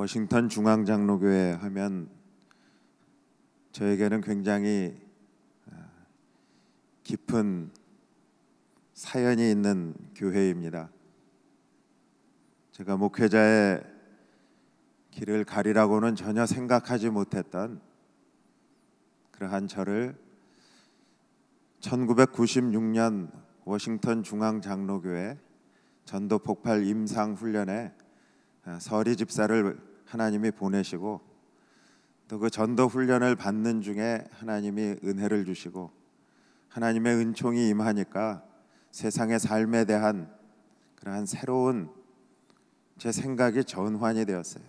워싱턴 중앙장로교회 하면 저에게는 굉장히 아, 깊은 사연이 있는 교회입니다. 제가 목회자의 길을 가리라고는 전혀 생각하지 못했던 그러한 저를 1996년 워싱턴 중앙장로교회 전도 폭발 임상 훈련에 아, 서리 집사를 하나님이 보내시고 또 그 전도 훈련을 받는 중에 하나님이 은혜를 주시고 하나님의 은총이 임하니까 세상의 삶에 대한 그러한 새로운 제 생각이 전환이 되었어요.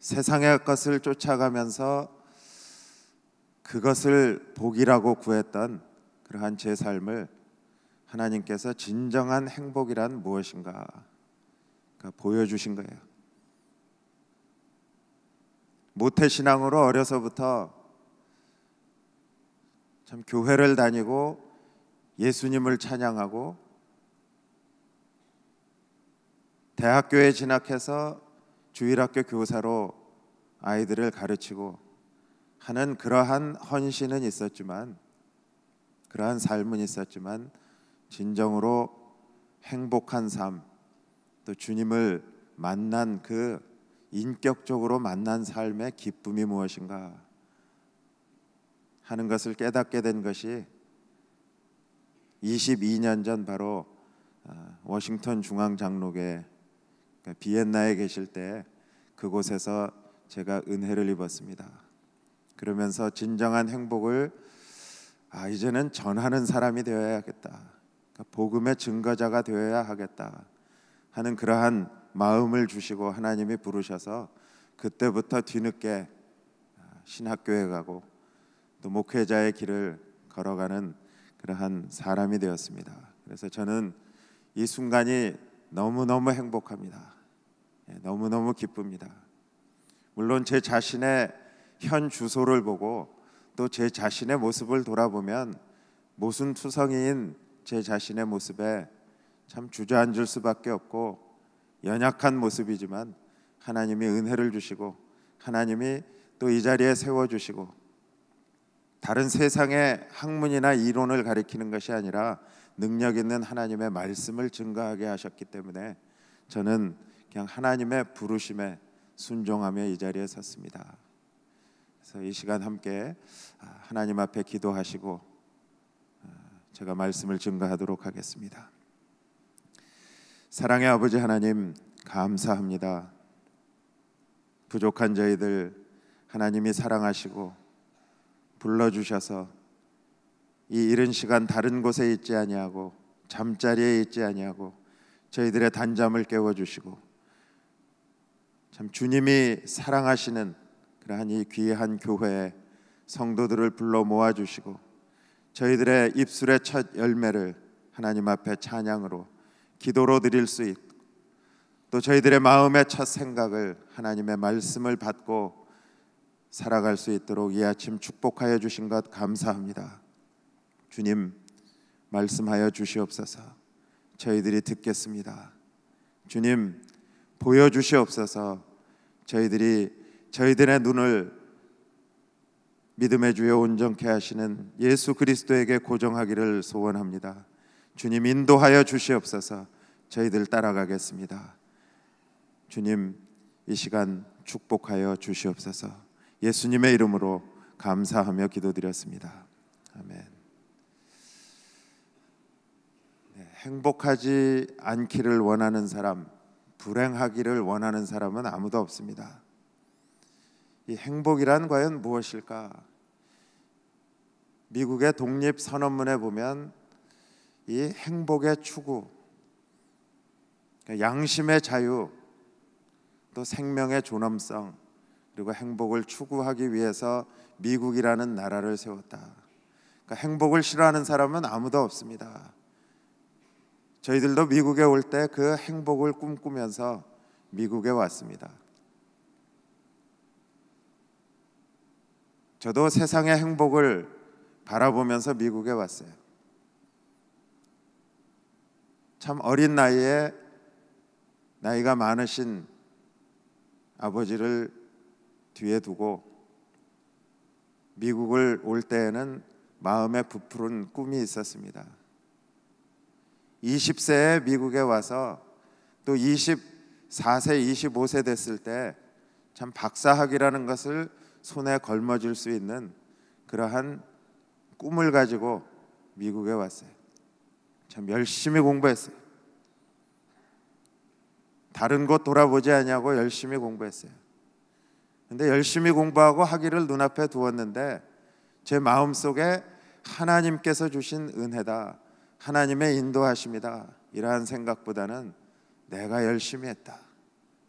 세상의 것을 쫓아가면서 그것을 복이라고 구했던 그러한 제 삶을 하나님께서 진정한 행복이란 무엇인가 보여주신 거예요. 모태 신앙으로 어려서부터 참 교회를 다니고 예수님을 찬양하고 대학교에 진학해서 주일학교 교사로 아이들을 가르치고 하는 그러한 헌신은 있었지만 그러한 삶은 있었지만 진정으로 행복한 삶또 주님을 만난 그 인격적으로 만난 삶의 기쁨이 무엇인가 하는 것을 깨닫게 된 것이 22년 전 바로 아, 워싱턴 중앙 장로교 그러니까 비엔나에 계실 때 그곳에서 제가 은혜를 입었습니다. 그러면서 진정한 행복을 아 이제는 전하는 사람이 되어야겠다. 그러니까 복음의 증거자가 되어야 하겠다. 하는 그러한 마음을 주시고 하나님이 부르셔서 그때부터 뒤늦게 아, 신학교에 가고 또 목회자의 길을 걸어가는 그러한 사람이 되었습니다. 그래서 저는 이 순간이 너무너무 행복합니다. 예, 너무너무 기쁩니다. 물론 제 자신의 현 주소를 보고 또 제 자신의 모습을 돌아보면 모순투성이인 제 자신의 모습에 참 주저앉을 수밖에 없고 연약한 모습이지만 하나님이 은혜를 주시고 하나님이 또 이 자리에 세워 주시고 다른 세상의 학문이나 이론을 가리키는 것이 아니라 능력 있는 하나님의 말씀을 증가하게 하셨기 때문에 저는 그냥 하나님의 부르심에 순종하며 이 자리에 섰습니다. 그래서 이 시간 함께 아, 하나님 앞에 기도하시고 아, 제가 말씀을 증거하도록 하겠습니다. 사랑의 아버지 하나님 감사합니다. 부족한 저희들 하나님이 사랑하시고 불러주셔서 이 이른 시간 다른 곳에 있지 아니하고 잠자리에 있지 아니하고 저희들의 단잠을 깨워 주시고 참 주님이 사랑하시는 그러한 이 귀한 교회에 성도들을 불러 모아 주시고 저희들의 입술의 첫 열매를 하나님 앞에 찬양으로 기도로 드릴 수 있고 또 저희들의 마음의 첫 생각을 하나님의 말씀을 받고 살아갈 수 있도록 이 아침 축복하여 주신 것 감사합니다. 주님 말씀하여 주시옵소서. 저희들이 듣겠습니다. 주님 보여 주시옵소서. 저희들이 저희들의 눈을 믿음의 주여 온전케 하시는 예수 그리스도에게 고정하기를 소원합니다. 주님 인도하여 주시옵소서 저희들 따라가겠습니다. 주님 이 시간 축복하여 주시옵소서 예수님의 이름으로 감사하며 기도드렸습니다. 아멘. 네, 행복하지 않기를 원하는 사람, 불행하기를 원하는 사람은 아무도 없습니다. 이 행복이란 과연 무엇일까? 미국의 독립 선언문에 보면 이 행복의 추구, 그러니까 양심의 자유, 또 생명의 존엄성 그리고 행복을 추구하기 위해서 미국이라는 나라를 세웠다. 그러니까 행복을 싫어하는 사람은 아무도 없습니다. 저희들도 미국에 올 때 그 행복을 꿈꾸면서 미국에 왔습니다. 저도 세상의 행복을 바라보면서 미국에 왔어요. 참 어린 나이에 나이가 많으신 아버지를 뒤에 두고 미국을 올 때에는 마음에 부풀은 꿈이 있었습니다. 20세에 미국에 와서 또 24세, 25세 됐을 때 참 박사학이라는 것을 손에 걸머쥘 수 있는 그러한 꿈을 가지고 미국에 왔어요. 참 열심히 공부했어요. 다른 곳 돌아보지 않냐고 열심히 공부했어요. 근데 열심히 공부하고 학위를 눈앞에 두었는데 제 마음속에 하나님께서 주신 은혜다. 하나님의 인도하심이다. 이러한 생각보다는 내가 열심히 했다.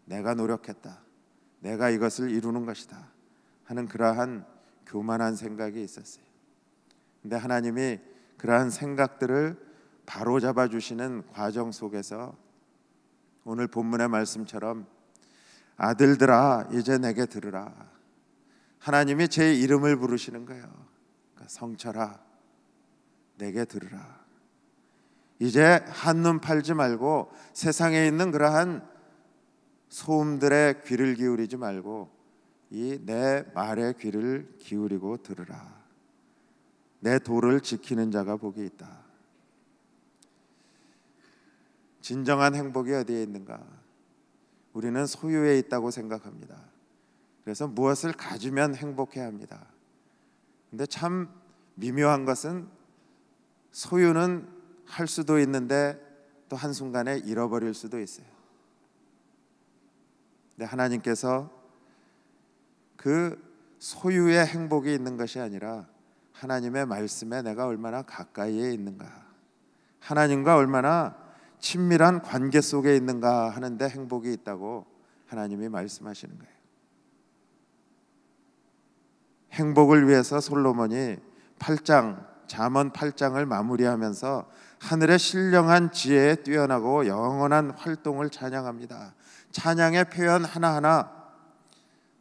내가 노력했다. 내가 이것을 이루는 것이다. 하는 그러한 교만한 생각이 있었어요. 근데 하나님이 그러한 생각들을 바로잡아 주시는 과정 속에서 오늘 본문의 말씀처럼 아들들아 이제 내게 들으라 하나님이 제 이름을 부르시는 거예요 그러니까 성철아 내게 들으라 이제 한눈 팔지 말고 세상에 있는 그러한 소음들의 귀를 기울이지 말고 이 내 말의 귀를 기울이고 들으라 내 도를 지키는 자가 복이 있다 진정한 행복이 어디에 있는가? 우리는 소유에 있다고 생각합니다. 그래서 무엇을 가지면 행복해 야 합니다. 근데 참 미묘한 것은 소유는 할 수도 있는데 또 한순간에 잃어버릴 수도 있어요. 근데 하나님께서 그 소유의 행복이 있는 것이 아니라 하나님의 말씀에 내가 얼마나 가까이에 있는가. 하나님과 얼마나 친밀한 관계 속에 있는가 하는데 행복이 있다고 하나님이 말씀하시는 거예요. 행복을 위해서 솔로몬이 8장 잠언 8장을 마무리하면서 하늘의 신령한 지혜에 뛰어나고 영원한 활동을 찬양합니다. 찬양의 표현 하나하나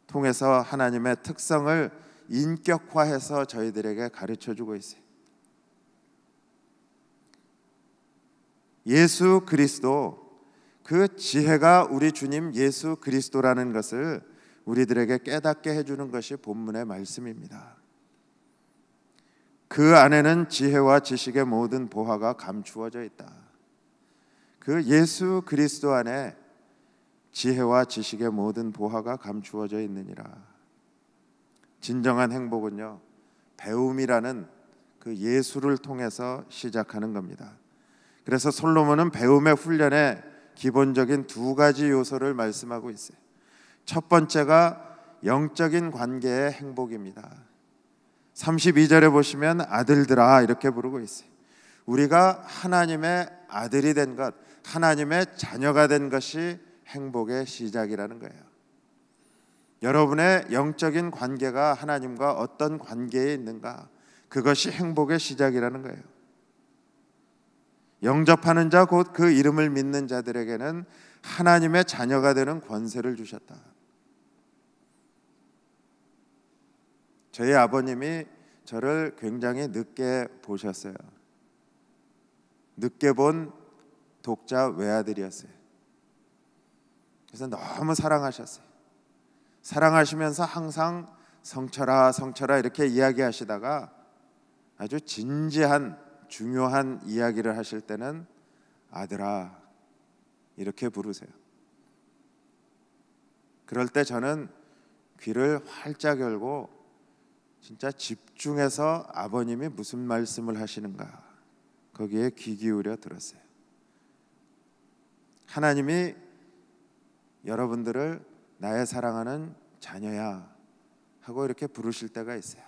통해서 하나님의 특성을 인격화해서 저희들에게 가르쳐 주고 있어요. 예수 그리스도 그 지혜가 우리 주님 예수 그리스도라는 것을 우리들에게 깨닫게 해주는 것이 본문의 말씀입니다. 그 안에는 지혜와 지식의 모든 보화가 감추어져 있다. 그 예수 그리스도 안에 지혜와 지식의 모든 보화가 감추어져 있느니라. 진정한 행복은요, 배움이라는 그 예수를 통해서 시작하는 겁니다. 그래서 솔로몬은 배움의 훈련에 기본적인 두 가지 요소를 말씀하고 있어요. 첫 번째가 영적인 관계의 행복입니다. 32절에 보시면 아들들아 이렇게 부르고 있어요. 우리가 하나님의 아들이 된 것, 하나님의 자녀가 된 것이 행복의 시작이라는 거예요. 여러분의 영적인 관계가 하나님과 어떤 관계에 있는가, 그것이 행복의 시작이라는 거예요. 영접하는 자 곧 그 이름을 믿는 자들에게는 하나님의 자녀가 되는 권세를 주셨다. 저희 아버님이 저를 굉장히 늦게 보셨어요. 늦게 본 독자 외아들이었어요. 그래서 너무 사랑하셨어요. 사랑하시면서 항상 성철아 성철아 이렇게 이야기하시다가 아주 진지한 중요한 이야기를 하실 때는 아들아 이렇게 부르세요. 그럴 때 저는 귀를 활짝 열고 진짜 집중해서 아버님이 무슨 말씀을 하시는가 거기에 귀 기울여 들었어요. 하나님이 여러분들을 나의 사랑하는 자녀야 하고 이렇게 부르실 때가 있어요.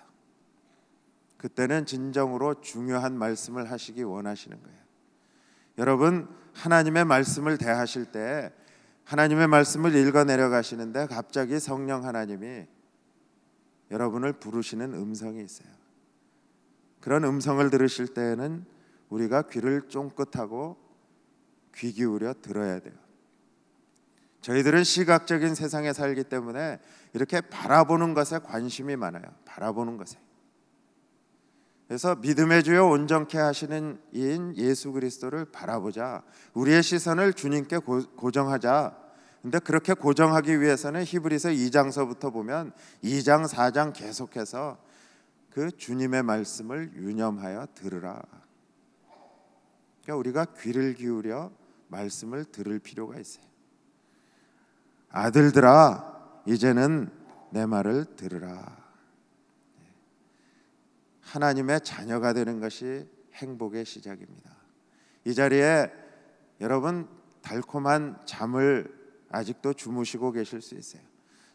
그때는 진정으로 중요한 말씀을 하시기 원하시는 거예요. 여러분 하나님의 말씀을 대하실 때 하나님의 말씀을 읽어 내려가시는데 갑자기 성령 하나님이 여러분을 부르시는 음성이 있어요. 그런 음성을 들으실 때에는 우리가 귀를 쫑긋하고 귀 기울여 들어야 돼요. 저희들은 시각적인 세상에 살기 때문에 이렇게 바라보는 것에 관심이 많아요. 바라보는 것에. 그래서 믿음의 주여 온전케 하시는 이인 예수 그리스도를 바라보자. 우리의 시선을 주님께 고, 정하자 근데 그렇게 고정하기 위해서는 히브리서 2장서부터 보면 2장 4장 계속해서 그 주님의 말씀을 유념하여 들으라. 그러니까 우리가 귀를 기울여 말씀을 들을 필요가 있어요. 아들들아 이제는 내 말을 들으라. 하나님의 자녀가 되는 것이 행복의 시작입니다. 이 자리에 여러분 달콤한 잠을 아직도 주무시고 계실 수 있어요.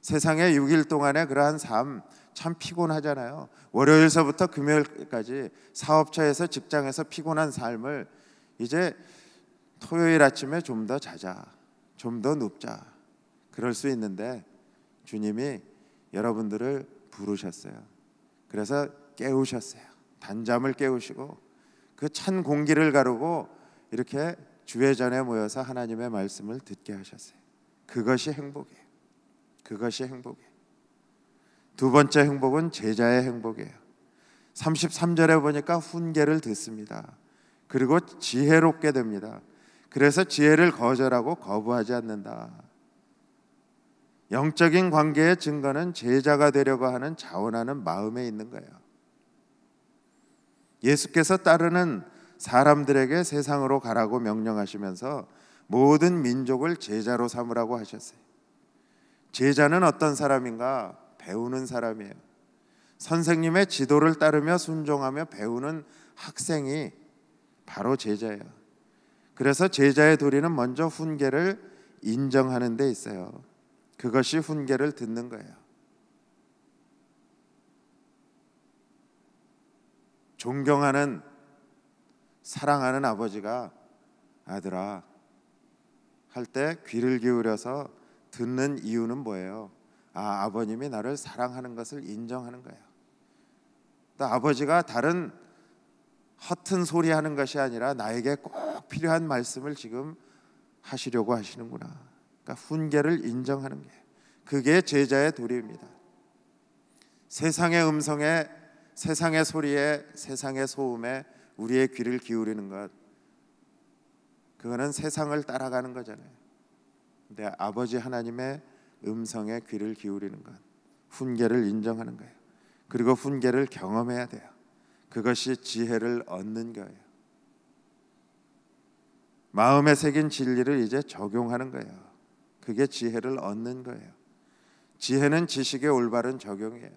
세상에 6일 동안의 그러한 삶 참 피곤하잖아요. 월요일서부터 금요일까지 사업처에서 직장에서 피곤한 삶을 이제 토요일 아침에 좀 더 자자, 좀 더 눕자. 그럴 수 있는데 주님이 여러분들을 부르셨어요. 그래서 깨우셨어요. 단잠을 깨우시고 그 찬 공기를 가르고 이렇게 주회전에 모여서 하나님의 말씀을 듣게 하셨어요. 그것이 행복이에요. 그것이 행복이에요. 두 번째 행복은 제자의 행복이에요. 33절에 보니까 훈계를 듣습니다. 그리고 지혜롭게 됩니다. 그래서 지혜를 거절하고 거부하지 않는다. 영적인 관계의 증거는 제자가 되려고 하는 자원하는 마음에 있는 거예요. 예수께서 따르는 사람들에게 세상으로 가라고 명령하시면서 모든 민족을 제자로 삼으라고 하셨어요. 제자는 어떤 사람인가? 배우는 사람이에요. 선생님의 지도를 따르며 순종하며 배우는 학생이 바로 제자예요. 그래서 제자의 도리는 먼저 훈계를 인정하는 데 있어요. 그것이 훈계를 듣는 거예요. 존경하는 사랑하는 아버지가 아들아 할 때 귀를 기울여서 듣는 이유는 뭐예요? 아, 아버님이 나를 사랑하는 것을 인정하는 거예요. 또 아버지가 다른 허튼 소리 하는 것이 아니라 나에게 꼭 필요한 말씀을 지금 하시려고 하시는구나. 그러니까 훈계를 인정하는 게 그게 제자의 도리입니다. 세상의 음성에 세상의 소리에 세상의 소음에 우리의 귀를 기울이는 것 그거는 세상을 따라가는 거잖아요. 근데 아버지 하나님의 음성에 귀를 기울이는 것 훈계를 인정하는 거예요. 그리고 훈계를 경험해야 돼요. 그것이 지혜를 얻는 거예요. 마음에 새긴 진리를 이제 적용하는 거예요. 그게 지혜를 얻는 거예요. 지혜는 지식의 올바른 적용이에요.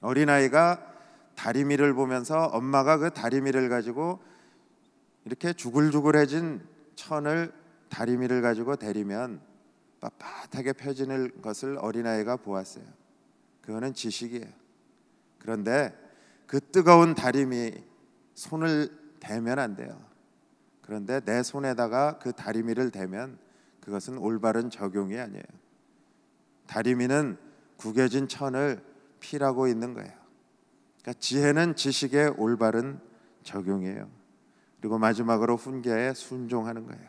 어린아이가 다리미를 보면서 엄마가 그 다리미를 가지고 이렇게 주글주글해진 천을 다리미를 가지고 데리면 빳빳하게 펴지는 것을 어린아이가 보았어요. 그거는 지식이에요. 그런데 그 뜨거운 다리미 손을 대면 안 돼요. 그런데 내 손에다가 그 다리미를 대면 그것은 올바른 적용이 아니에요. 다리미는 구겨진 천을 피라고 있는 거예요. 그러니까 지혜는 지식의 올바른 적용이에요. 그리고 마지막으로 훈계에 순종하는 거예요.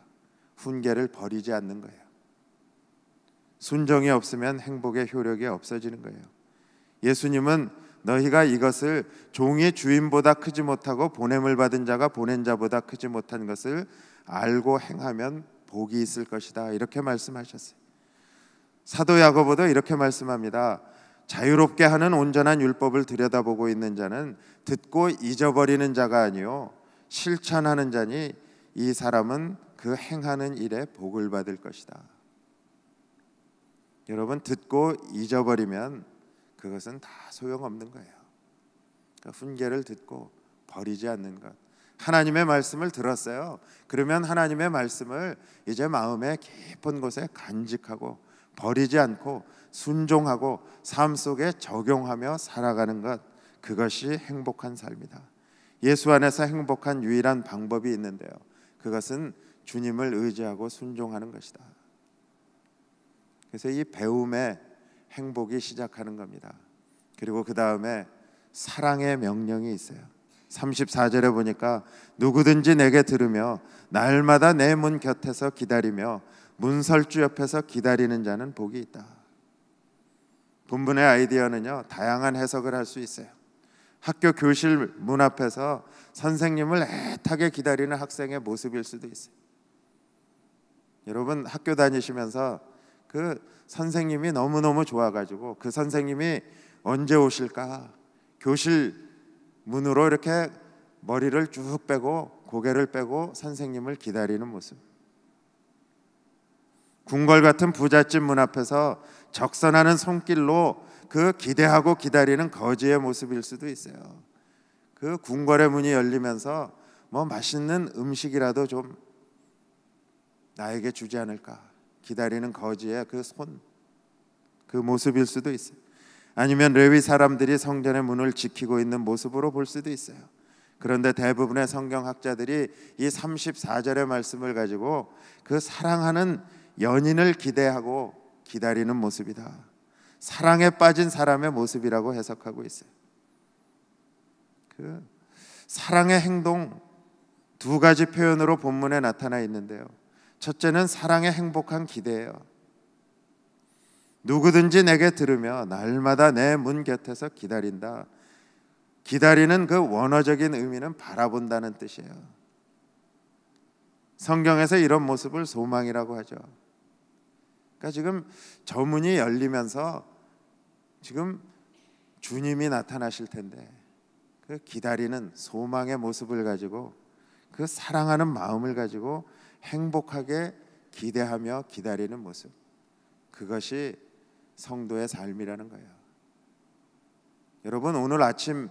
훈계를 버리지 않는 거예요. 순종이 없으면 행복의 효력이 없어지는 거예요. 예수님은 너희가 이것을 종의 주인보다 크지 못하고 보냄을 받은 자가 보낸 자보다 크지 못한 것을 알고 행하면 복이 있을 것이다. 이렇게 말씀하셨어요. 사도 야고보도 이렇게 말씀합니다. 자유롭게 하는 온전한 율법을 들여다보고 있는 자는 듣고 잊어버리는 자가 아니요 실천하는 자니 이 사람은 그 행하는 일에 복을 받을 것이다. 여러분 듣고 잊어버리면 그것은 다 소용없는 거예요. 그러니까 훈계를 듣고 버리지 않는 것. 하나님의 말씀을 들었어요. 그러면 하나님의 말씀을 이제 마음의 깊은 곳에 간직하고 버리지 않고 순종하고 삶 속에 적용하며 살아가는 것 그것이 행복한 삶이다. 예수 안에서 행복한 유일한 방법이 있는데요. 그것은 주님을 의지하고 순종하는 것이다. 그래서 이 배움의 행복이 시작하는 겁니다. 그리고 그 다음에 사랑의 명령이 있어요. 34절에 보니까 누구든지 내게 들으며 날마다 내 문 곁에서 기다리며 문설주 옆에서 기다리는 자는 복이 있다. 본문의 아이디어는요 다양한 해석을 할 수 있어요. 학교 교실 문 앞에서 선생님을 애타게 기다리는 학생의 모습일 수도 있어요. 여러분 학교 다니시면서 그 선생님이 너무너무 좋아가지고 그 선생님이 언제 오실까 교실 문으로 이렇게 머리를 쭉 빼고 고개를 빼고 선생님을 기다리는 모습 궁궐 같은 부잣집 문 앞에서 적선하는 손길로 그 기대하고 기다리는 거지의 모습일 수도 있어요. 그 궁궐의 문이 열리면서 뭐 맛있는 음식이라도 좀 나에게 주지 않을까 기다리는 거지의 그 손, 그 모습일 수도 있어요. 아니면 레위 사람들이 성전의 문을 지키고 있는 모습으로 볼 수도 있어요. 그런데 대부분의 성경학자들이 이 34절의 말씀을 가지고 그 사랑하는 연인을 기대하고 기다리는 모습이다. 사랑에 빠진 사람의 모습이라고 해석하고 있어요. 그 사랑의 행동 두 가지 표현으로 본문에 나타나 있는데요. 첫째는 사랑의 행복한 기대예요. 누구든지 내게 들으며 날마다 내 문 곁에서 기다린다. 기다리는 그 원어적인 의미는 바라본다는 뜻이에요. 성경에서 이런 모습을 소망이라고 하죠. 그러니까 지금 저 문이 열리면서 지금 주님이 나타나실 텐데 그 기다리는 소망의 모습을 가지고 그 사랑하는 마음을 가지고 행복하게 기대하며 기다리는 모습 그것이 성도의 삶이라는 거예요. 여러분 오늘 아침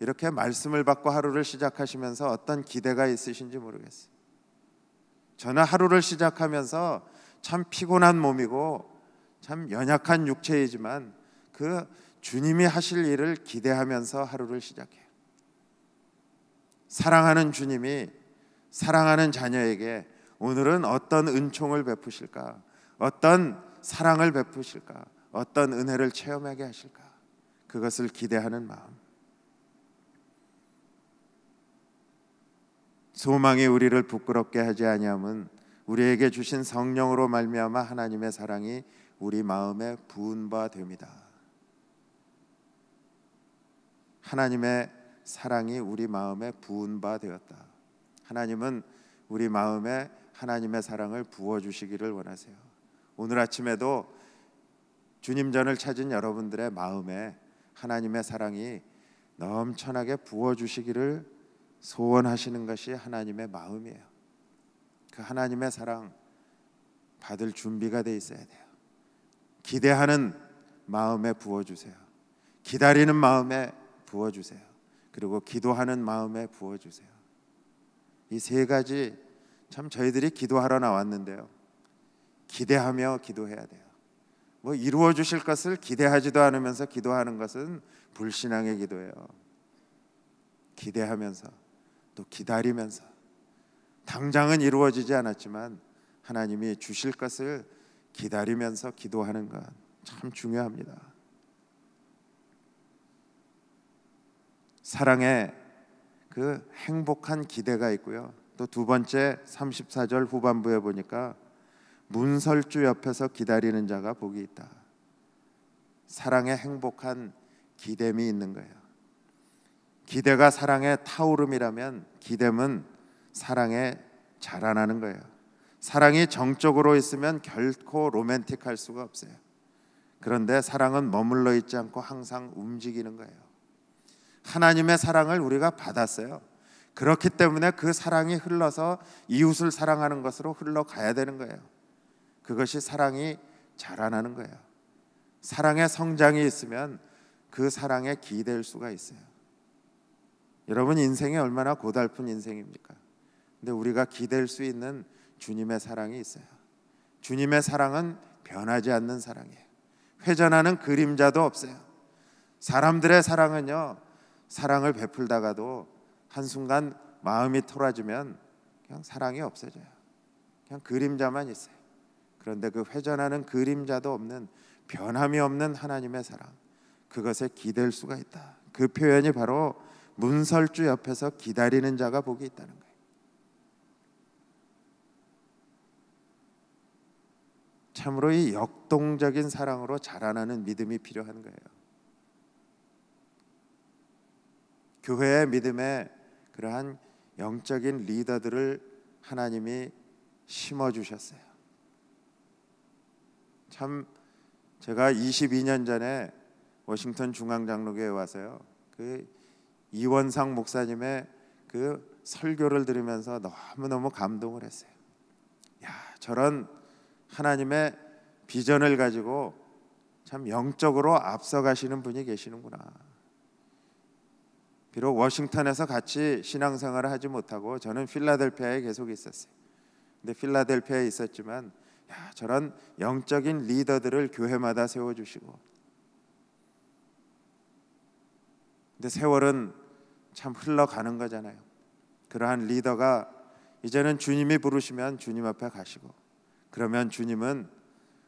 이렇게 말씀을 받고 하루를 시작하시면서 어떤 기대가 있으신지 모르겠어요. 저는 하루를 시작하면서 참 피곤한 몸이고 참 연약한 육체이지만 그 주님이 하실 일을 기대하면서 하루를 시작해요. 사랑하는 주님이 사랑하는 자녀에게 오늘은 어떤 은총을 베푸실까? 어떤 사랑을 베푸실까? 어떤 은혜를 체험하게 하실까? 그것을 기대하는 마음. 소망이 우리를 부끄럽게 하지 아니함은 우리에게 주신 성령으로 말미암아 하나님의 사랑이 우리 마음에 부은 바 됩니다. 하나님의 사랑이 우리 마음에 부은 바 되었다. 하나님은 우리 마음에 하나님의 사랑을 부어 주시기를 원하세요. 오늘 아침에도 주님 전을 찾은 여러분들의 마음에 하나님의 사랑이 넘쳐나게 부어 주시기를 소원하시는 것이 하나님의 마음이에요. 그 하나님의 사랑 받을 준비가 돼 있어야 돼요. 기대하는 마음에 부어 주세요. 기다리는 마음에 부어 주세요. 그리고 기도하는 마음에 부어 주세요. 이 세 가지 참 저희들이 기도하러 나왔는데요. 기대하며 기도해야 돼요. 뭐 이루어 주실 것을 기대하지도 않으면서 기도하는 것은 불신앙의 기도예요. 기대하면서 또 기다리면서 당장은 이루어지지 않았지만 하나님이 주실 것을 기다리면서 기도하는 것참 중요합니다. 사랑에 그 행복한 기대가 있고요. 또 두 번째 34절 후반부에 보니까 문설주 옆에서 기다리는 자가 복이 있다. 사랑에 행복한 기댐이 있는 거예요. 기대가 사랑의 타오름이라면 기댐은 사랑에 자라나는 거예요. 사랑이 정적으로 있으면 결코 로맨틱할 수가 없어요. 그런데 사랑은 머물러 있지 않고 항상 움직이는 거예요. 하나님의 사랑을 우리가 받았어요. 그렇기 때문에 그 사랑이 흘러서 이웃을 사랑하는 것으로 흘러가야 되는 거예요. 그것이 사랑이 자라나는 거예요. 사랑의 성장이 있으면 그 사랑에 기댈 수가 있어요. 여러분 인생이 얼마나 고달픈 인생입니까? 근데 우리가 기댈 수 있는 주님의 사랑이 있어요. 주님의 사랑은 변하지 않는 사랑이에요. 회전하는 그림자도 없어요. 사람들의 사랑은요. 사랑을 베풀다가도 한순간 마음이 토라지면 그냥 사랑이 없어져요. 그냥 그림자만 있어요. 그런데 그 회전하는 그림자도 없는 변함이 없는 하나님의 사랑 그것에 기댈 수가 있다. 그 표현이 바로 문설주 옆에서 기다리는 자가 복이 있다는 거예요. 참으로 이 역동적인 사랑으로 자라나는 믿음이 필요한 거예요. 교회의 믿음에 그러한 영적인 리더들을 하나님이 심어 주셨어요. 참 제가 22년 전에 워싱턴 중앙장로교에 와서요. 그 이원상 목사님의 그 설교를 들으면서 너무너무 감동을 했어요. 야, 저런 하나님의 비전을 가지고 참 영적으로 앞서가시는 분이 계시는구나. 비록 워싱턴에서 같이 신앙생활을 하지 못하고 저는 필라델피아에 계속 있었어요. 근데 필라델피아에 있었지만 야, 저런 영적인 리더들을 교회마다 세워 주시고 근데 세월은 참 흘러가는 거잖아요. 그러한 리더가 이제는 주님이 부르시면 주님 앞에 가시고 그러면 주님은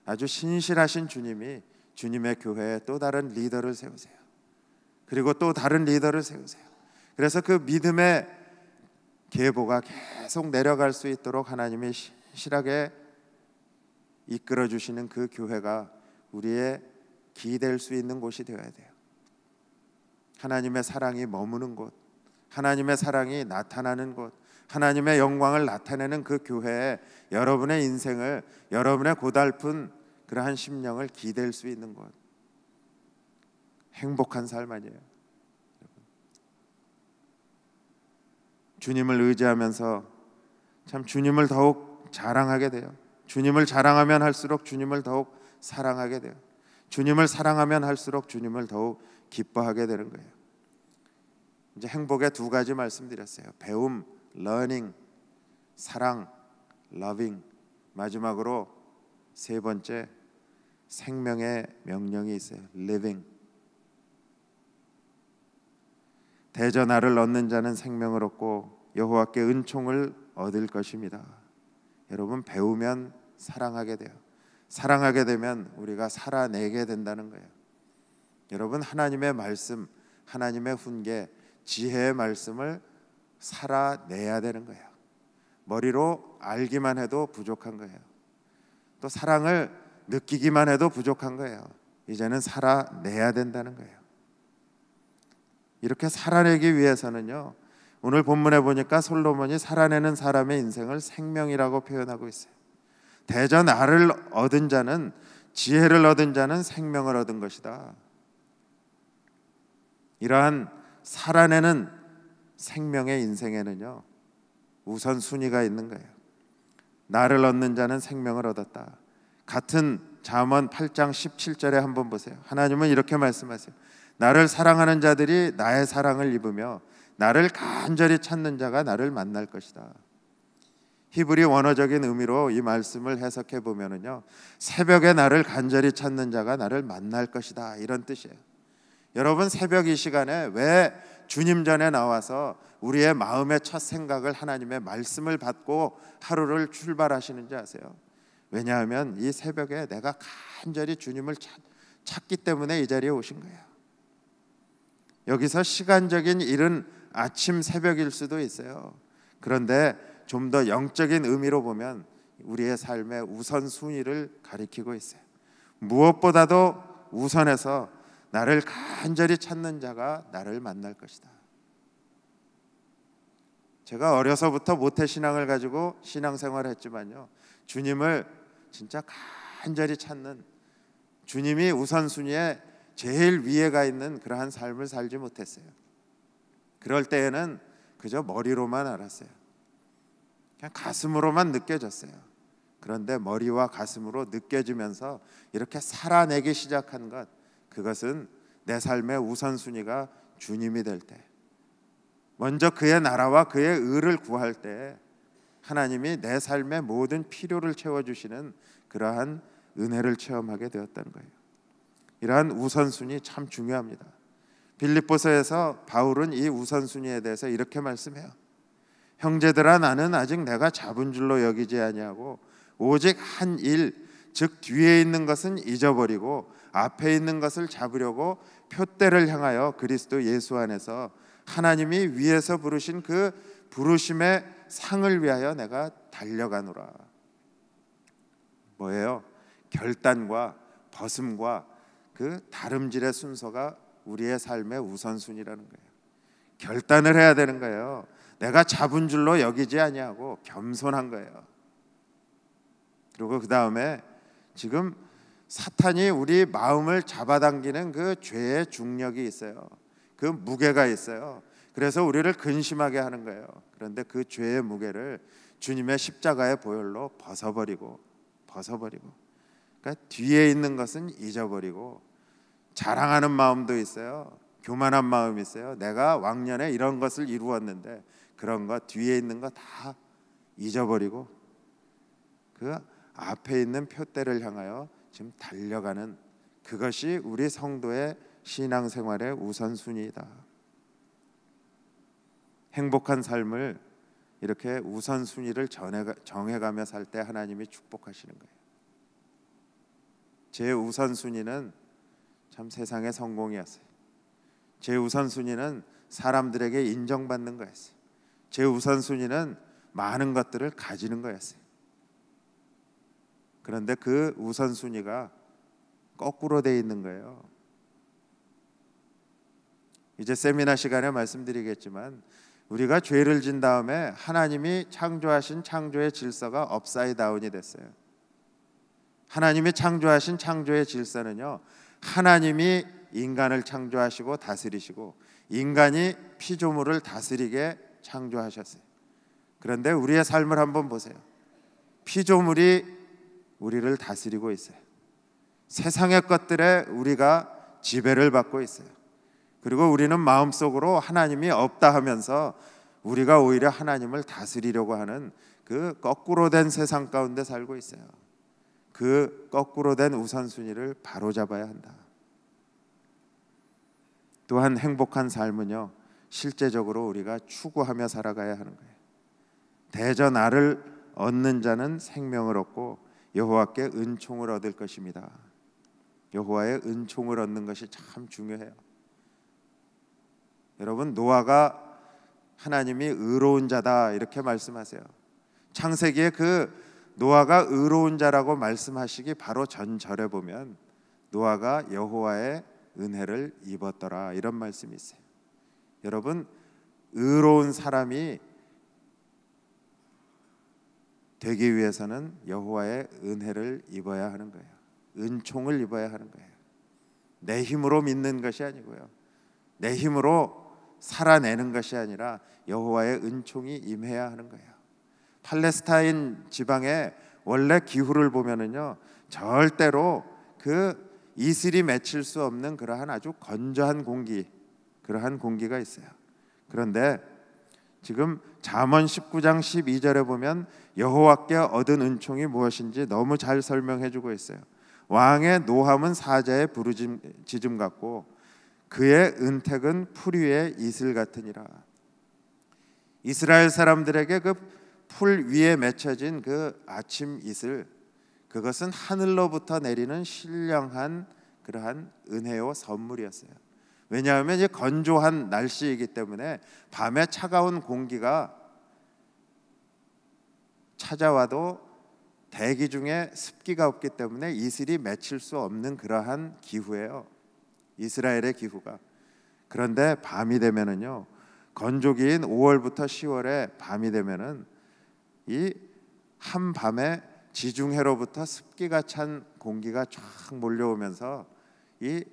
아주 신실하신 주님이 주님의 교회에 또 다른 리더를 세우세요. 그리고 또 다른 리더를 세우세요. 그래서 그 믿음의 계보가 계속 내려갈 수 있도록 하나님이 신실하게 이끌어 주시는 그 교회가 우리의 기댈 수 있는 곳이 되어야 돼요. 하나님의 사랑이 머무는 곳, 하나님의 사랑이 나타나는 곳, 하나님의 영광을 나타내는 그 교회에 여러분의 인생을 여러분의 고달픈 그러한 심령을 기댈 수 있는 것 행복한 삶 아니에요. 주님을 의지하면서 참 주님을 더욱 자랑하게 돼요. 주님을 자랑하면 할수록 주님을 더욱 사랑하게 돼요. 주님을 사랑하면 할수록 주님을 더욱 기뻐하게 되는 거예요. 이제 행복의 두 가지 말씀드렸어요. 배움 러닝, 사랑 러빙, 마지막으로 세 번째 생명의 명령이 있어요. l 빙 대전하를 얻는 자는 생명을 얻고 여호와께 은총을 얻을 것입니다. 여러분 배우면 사랑하게 돼요. 사랑하게 되면 우리가 살아내게 된다는 거예요. 여러분 하나님의 말씀, 하나님의 훈계, 지혜의 말씀을 살아내야 되는 거예요. 머리로 알기만 해도 부족한 거예요. 또 사랑을 느끼기만 해도 부족한 거예요. 이제는 살아내야 된다는 거예요. 이렇게 살아내기 위해서는요. 오늘 본문에 보니까 솔로몬이 살아내는 사람의 인생을 생명이라고 표현하고 있어요. 대전 알을 얻은 자는 지혜를 얻은 자는 생명을 얻은 것이다. 이러한 살아내는 생명의 인생에는요 우선 순위가 있는 거예요. 나를 얻는 자는 생명을 얻었다. 같은 잠언 8장 17절에 한번 보세요. 하나님은 이렇게 말씀하세요. 나를 사랑하는 자들이 나의 사랑을 입으며 나를 간절히 찾는 자가 나를 만날 것이다. 히브리 원어적인 의미로 이 말씀을 해석해 보면은요. 새벽에 나를 간절히 찾는 자가 나를 만날 것이다. 이런 뜻이에요. 여러분 새벽 이 시간에 왜 주님 전에 나와서 우리의 마음의 첫 생각을 하나님의 말씀을 받고 하루를 출발하시는지 아세요? 왜냐하면 이 새벽에 내가 간절히 주님을 찾, 기 때문에 이 자리에 오신 거예요. 여기서 시간적인 일은 아침 새벽일 수도 있어요. 그런데 좀 더 영적인 의미로 보면 우리의 삶의 우선 순위를 가리키고 있어요. 무엇보다도 우선해서 나를 간절히 찾는 자가 나를 만날 것이다. 제가 어려서부터 모태 신앙을 가지고 신앙생활을 했지만요. 주님을 진짜 간절히 찾는 주님이 우선순위에 제일 위에 가 있는 그러한 삶을 살지 못했어요. 그럴 때에는 그저 머리로만 알았어요. 그냥 가슴으로만 느껴졌어요. 그런데 머리와 가슴으로 느껴지면서 이렇게 살아내기 시작한 것 그것은 내 삶의 우선순위가 주님이 될 때, 먼저 그의 나라와 그의 의를 구할 때, 하나님이 내 삶의 모든 필요를 채워주시는 그러한 은혜를 체험하게 되었던 거예요. 이러한 우선순위 참 중요합니다. 빌립보서에서 바울은 이 우선순위에 대해서 이렇게 말씀해요. 형제들아 나는 아직 내가 잡은 줄로 여기지 아니하고 오직 한일즉 뒤에 있는 것은 잊어버리고 앞에 있는 것을 잡으려고 표대를 향하여 그리스도 예수 안에서 하나님이 위에서 부르신 그 부르심의 상을 위하여 내가 달려가노라. 뭐예요? 결단과 벗음과 그 다름질의 순서가 우리의 삶의 우선순위라는 거예요. 결단을 해야 되는 거예요. 내가 잡은 줄로 여기지 아니하고 겸손한 거예요. 그리고 그 다음에 지금 사탄이 우리 마음을 잡아당기는 그 죄의 중력이 있어요. 그 무게가 있어요. 그래서 우리를 근심하게 하는 거예요. 그런데 그 죄의 무게를 주님의 십자가의 보혈로 벗어버리고 벗어버리고 그러니까 뒤에 있는 것은 잊어버리고 자랑하는 마음도 있어요. 교만한 마음이 있어요. 내가 왕년에 이런 것을 이루었는데 그런 거 뒤에 있는 거 다 잊어버리고 그 앞에 있는 표대를 향하여 지금 달려가는 그것이 우리 성도의 신앙생활의 우선순위이다. 행복한 삶을 이렇게 우선순위를 정해가며 살 때 하나님이 축복하시는 거예요. 제 우선순위는 참 세상의 성공이었어요. 제 우선순위는 사람들에게 인정받는 거였어요. 제 우선순위는 많은 것들을 가지는 거였어요. 그런데 그 우선순위가 거꾸로 돼 있는 거예요. 이제 세미나 시간에 말씀드리겠지만 우리가 죄를 진 다음에 하나님이 창조하신 창조의 질서가 업사이다운이 됐어요. 하나님이 창조하신 창조의 질서는요. 하나님이 인간을 창조하시고 다스리시고 인간이 피조물을 다스리게 창조하셨어요. 그런데 우리의 삶을 한번 보세요. 피조물이 우리를 다스리고 있어요. 세상의 것들에 우리가 지배를 받고 있어요. 그리고 우리는 마음속으로 하나님이 없다 하면서 우리가 오히려 하나님을 다스리려고 하는 그 거꾸로 된 세상 가운데 살고 있어요. 그 거꾸로 된 우선순위를 바로잡아야 한다. 또한 행복한 삶은요, 실제적으로 우리가 추구하며 살아가야 하는 거예요. 대저 나를 얻는 자는 생명을 얻고 여호와께 은총을 얻을 것입니다. 여호와의 은총을 얻는 것이 참 중요해요. 여러분 노아가 하나님이 의로운 자다 이렇게 말씀하세요. 창세기에 그 노아가 의로운 자라고 말씀하시기 바로 전절에 보면 노아가 여호와의 은혜를 입었더라 이런 말씀이 있어요. 여러분 의로운 사람이 되기 위해서는 여호와의 은혜를 입어야 하는 거예요. 은총을 입어야 하는 거예요. 내 힘으로 믿는 것이 아니고요. 내 힘으로 살아내는 것이 아니라 여호와의 은총이 임해야 하는 거예요. 팔레스타인 지방의 원래 기후를 보면은요. 절대로 그 이슬이 맺힐 수 없는 그러한 아주 건조한 공기, 그러한 공기가 있어요. 그런데 지금 잠언 19장 12절에 보면 여호와께 얻은 은총이 무엇인지 너무 잘 설명해 주고 있어요. 왕의 노함은 사자의 부르짖음 같고 그의 은택은 풀 위의 이슬 같으니라. 이스라엘 사람들에게 그 풀 위에 맺혀진 그 아침 이슬 그것은 하늘로부터 내리는 신령한 그러한 은혜요 선물이었어요. 왜냐하면 이제 건조한 날씨이기 때문에 밤에 차가운 공기가 찾아와도 대기 중에 습기가 없기 때문에 이슬이 맺힐 수 없는 그러한 기후예요. 이스라엘의 기후가. 그런데 밤이 되면은요. 건조기인 5월부터 10월에 밤이 되면은 이 한밤에 지중해로부터 습기가 찬 공기가 쫙 몰려오면서 이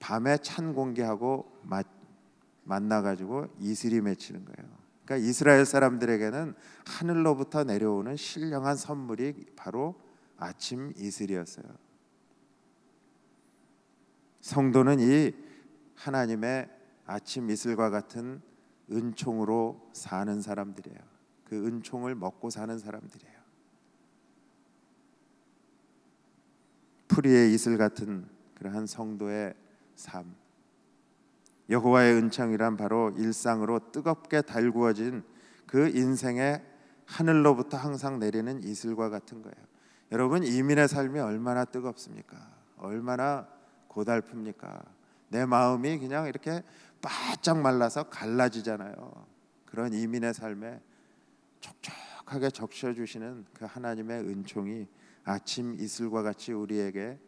밤에 찬 공기하고 맞, 만나 가지고 이슬이 맺히는 거예요. 그러니까 이스라엘 사람들에게는 하늘로부터 내려오는 신령한 선물이 바로 아침 이슬이었어요. 성도는 이 하나님의 아침 이슬과 같은 은총으로 사는 사람들이에요. 그 은총을 먹고 사는 사람들이에요. 풀이의 이슬 같은 그러한 성도의 삶. 여호와의 은총이란 바로 일상으로 뜨겁게 달구어진 그 인생의 하늘로부터 항상 내리는 이슬과 같은 거예요. 여러분 이민의 삶이 얼마나 뜨겁습니까? 얼마나 고달픕니까? 내 마음이 그냥 이렇게 바짝 말라서 갈라지잖아요. 그런 이민의 삶에 촉촉하게 적셔 주시는 그 하나님의 은총이 아침 이슬과 같이 우리에게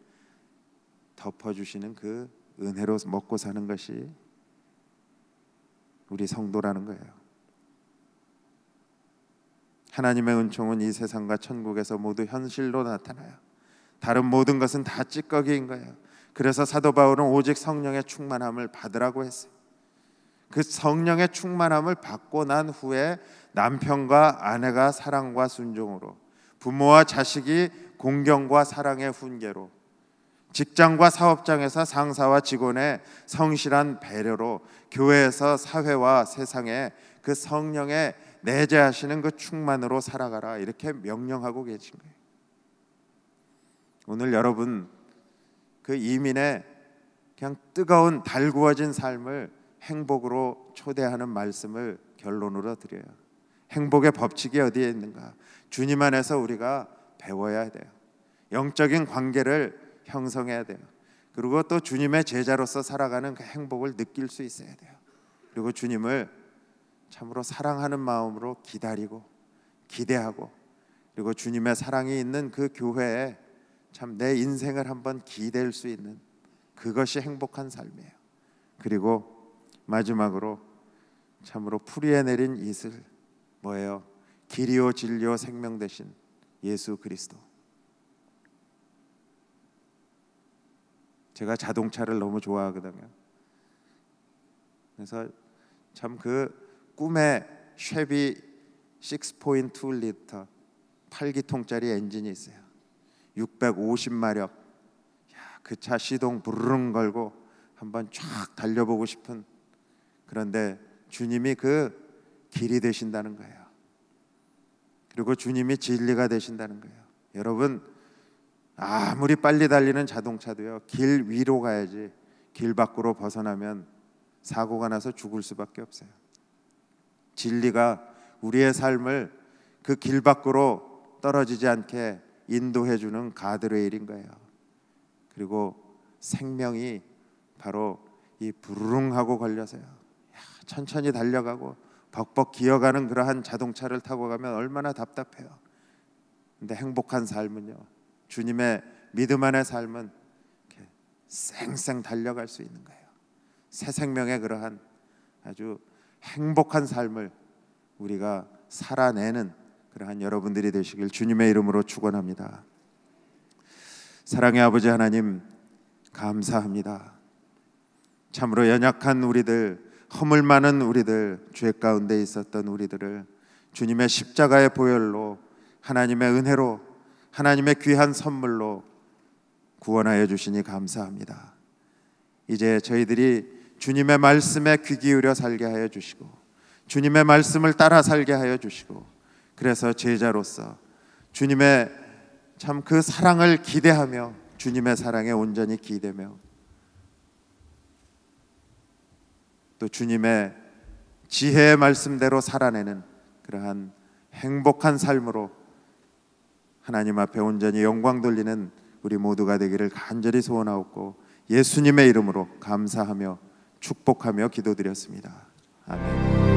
덮어 주시는 그 은혜로 먹고 사는 것이 우리 성도라는 거예요. 하나님의 은총은 이 세상과 천국에서 모두 현실로 나타나요. 다른 모든 것은 다 찌꺼기인 거예요. 그래서 사도 바울은 오직 성령의 충만함을 받으라고 했어요. 그 성령의 충만함을 받고 난 후에 남편과 아내가 사랑과 순종으로 부모와 자식이 공경과 사랑의 훈계로 직장과 사업장에서 상사와 직원의 성실한 배려로 교회에서 사회와 세상에 그 성령의 내재하시는 그 충만으로 살아가라 이렇게 명령하고 계신 거예요. 오늘 여러분 그 이민의 그냥 뜨거운 달구어진 삶을 행복으로 초대하는 말씀을 결론으로 드려요. 행복의 법칙이 어디에 있는가? 주님 안에서 우리가 배워야 돼요. 영적인 관계를 형성해야 돼요. 그리고 또 주님의 제자로서 살아가는 그 행복을 느낄 수 있어야 돼요. 그리고 주님을 참으로 사랑하는 마음으로 기다리고 기대하고 그리고 주님의 사랑이 있는 그 교회에 참 내 인생을 한번 기댈 수 있는 그것이 행복한 삶이에요. 그리고 마지막으로 참으로 풀이에 내린 이슬 뭐예요? 길이요 진리요 생명 대신 예수 그리스도 제가 자동차를 너무 좋아하거든요. 그래서 참 그 꿈의 쉐비 6.2리터 8기통짜리 엔진이 있어요. 650마력. 그 차 시동 부르릉 걸고 한번 쫙 달려보고 싶은 그런데 주님이 그 길이 되신다는 거예요. 그리고 주님이 진리가 되신다는 거예요. 여러분 아무리 빨리 달리는 자동차도요. 길 위로 가야지 길 밖으로 벗어나면 사고가 나서 죽을 수밖에 없어요. 진리가 우리의 삶을 그 길 밖으로 떨어지지 않게 인도해 주는 가드레일인 거예요. 그리고 생명이 바로 이 부르릉하고 걸려서요. 천천히 달려가고 벅벅 기어가는 그러한 자동차를 타고 가면 얼마나 답답해요. 근데 행복한 삶은요. 주님의 믿음 안의 삶은 이렇게 쌩쌩 달려갈 수 있는 거예요. 새 생명의 그러한 아주 행복한 삶을 우리가 살아내는 그러한 여러분들이 되시길 주님의 이름으로 축원합니다. 사랑의 아버지 하나님 감사합니다. 참으로 연약한 우리들, 허물 많은 우리들, 죄 가운데 있었던 우리들을 주님의 십자가의 보혈로 하나님의 은혜로 하나님의 귀한 선물로 구원하여 주시니 감사합니다. 이제 저희들이 주님의 말씀에 귀 기울여 살게 하여 주시고 주님의 말씀을 따라 살게 하여 주시고 그래서 제자로서 주님의 참 그 사랑을 기대하며 주님의 사랑에 온전히 기대며 또 주님의 지혜의 말씀대로 살아내는 그러한 행복한 삶으로 하나님 앞에 온전히 영광 돌리는 우리 모두가 되기를 간절히 소원하옵고 예수님의 이름으로 감사하며 축복하며 기도드렸습니다. 아멘.